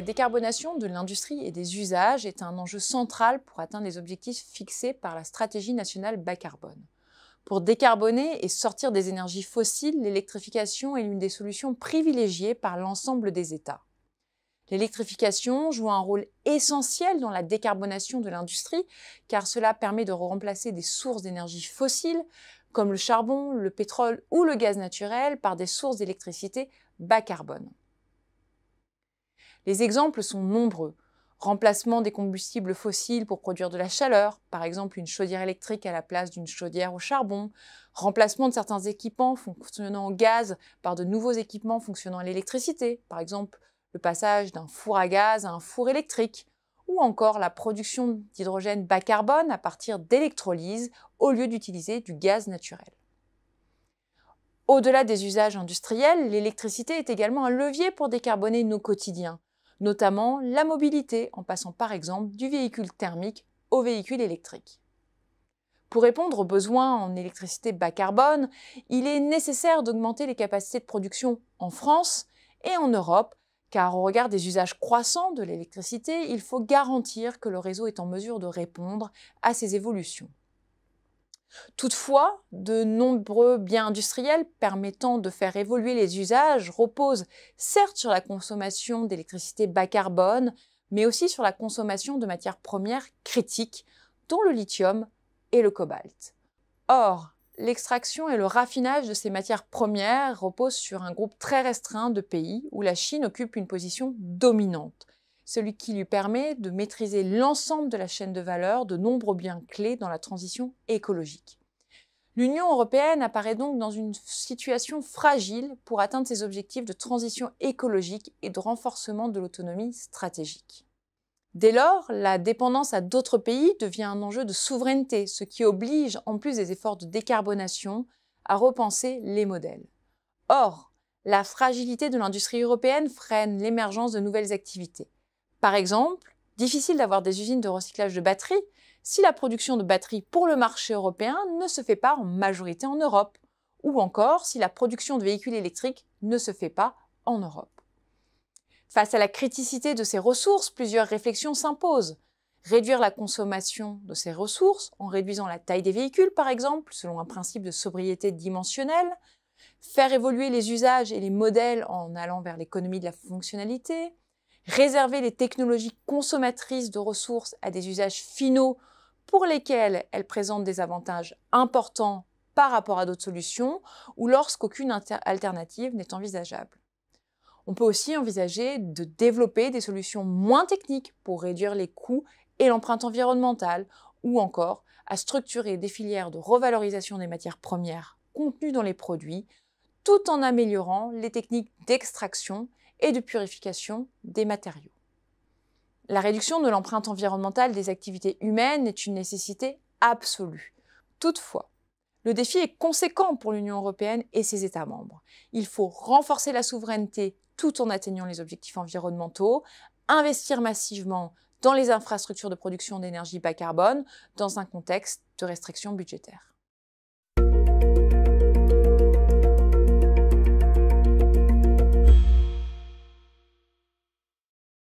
La décarbonation de l'industrie et des usages est un enjeu central pour atteindre les objectifs fixés par la stratégie nationale bas carbone. Pour décarboner et sortir des énergies fossiles, l'électrification est l'une des solutions privilégiées par l'ensemble des États. L'électrification joue un rôle essentiel dans la décarbonation de l'industrie, car cela permet de remplacer des sources d'énergie fossiles, comme le charbon, le pétrole ou le gaz naturel, par des sources d'électricité bas carbone. Les exemples sont nombreux. Remplacement des combustibles fossiles pour produire de la chaleur, par exemple une chaudière électrique à la place d'une chaudière au charbon, remplacement de certains équipements fonctionnant au gaz par de nouveaux équipements fonctionnant à l'électricité, par exemple le passage d'un four à gaz à un four électrique, ou encore la production d'hydrogène bas carbone à partir d'électrolyse au lieu d'utiliser du gaz naturel. Au-delà des usages industriels, l'électricité est également un levier pour décarboner nos quotidiens notamment la mobilité en passant par exemple du véhicule thermique au véhicule électrique. Pour répondre aux besoins en électricité bas carbone, il est nécessaire d'augmenter les capacités de production en France et en Europe, car au regard des usages croissants de l'électricité, il faut garantir que le réseau est en mesure de répondre à ces évolutions. Toutefois, de nombreux biens industriels permettant de faire évoluer les usages reposent certes sur la consommation d'électricité bas carbone, mais aussi sur la consommation de matières premières critiques, dont le lithium et le cobalt. Or, l'extraction et le raffinage de ces matières premières reposent sur un groupe très restreint de pays où la Chine occupe une position dominante, celui qui lui permet de maîtriser l'ensemble de la chaîne de valeur de nombreux biens clés dans la transition écologique. L'Union européenne apparaît donc dans une situation fragile pour atteindre ses objectifs de transition écologique et de renforcement de l'autonomie stratégique. Dès lors, la dépendance à d'autres pays devient un enjeu de souveraineté, ce qui oblige, en plus des efforts de décarbonation, à repenser les modèles. Or, la fragilité de l'industrie européenne freine l'émergence de nouvelles activités. Par exemple, difficile d'avoir des usines de recyclage de batteries si la production de batteries pour le marché européen ne se fait pas en majorité en Europe, ou encore si la production de véhicules électriques ne se fait pas en Europe. Face à la criticité de ces ressources, plusieurs réflexions s'imposent. Réduire la consommation de ces ressources en réduisant la taille des véhicules, par exemple, selon un principe de sobriété dimensionnelle, faire évoluer les usages et les modèles en allant vers l'économie de la fonctionnalité, réserver les technologies consommatrices de ressources à des usages finaux pour lesquels elles présentent des avantages importants par rapport à d'autres solutions ou lorsqu'aucune alternative n'est envisageable. On peut aussi envisager de développer des solutions moins techniques pour réduire les coûts et l'empreinte environnementale ou encore à structurer des filières de revalorisation des matières premières contenues dans les produits tout en améliorant les techniques d'extraction et de purification des matériaux. La réduction de l'empreinte environnementale des activités humaines est une nécessité absolue. Toutefois, le défi est conséquent pour l'Union européenne et ses États membres. Il faut renforcer la souveraineté tout en atteignant les objectifs environnementaux, investir massivement dans les infrastructures de production d'énergie bas carbone dans un contexte de restrictions budgétaires.